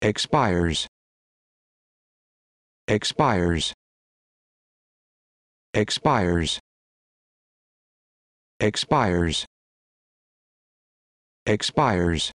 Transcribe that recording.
expires expires expires expires expires